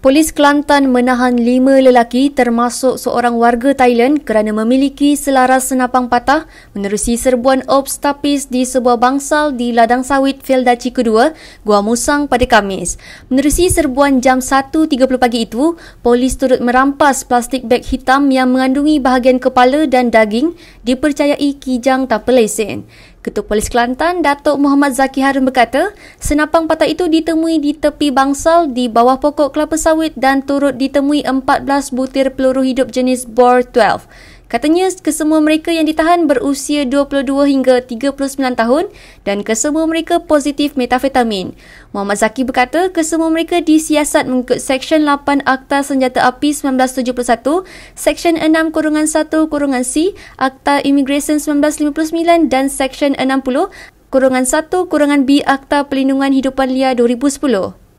Polis Kelantan menahan lima lelaki termasuk seorang warga Thailand kerana memiliki selaras senapang patah menerusi serbuan ops tapis di sebuah bangsal di Ladang Sawit Felda Cikgu II, Gua Musang pada Kamis. Menerusi serbuan jam 1.30 pagi itu, polis turut merampas plastik beg hitam yang mengandungi bahagian kepala dan daging dipercayai Kijang tanpa lesen. Ketua Polis Kelantan, Datuk Muhammad Zaki Harun berkata, senapang patah itu ditemui di tepi bangsal di bawah pokok kelapa sawit dan turut ditemui 14 butir peluru hidup jenis Bor 12. Katanya kesemua mereka yang ditahan berusia 22 hingga 39 tahun dan kesemua mereka positif metafetamin. Muhammad Zaki berkata kesemua mereka disiasat mengikut Seksyen 8 Akta Senjata Api 1971, Seksyen 6 Kurungan 1 Kurungan C, Akta Immigration 1959 dan Seksyen 60 Kurungan 1 Kurungan B Akta Pelindungan Hidupan Liar 2010.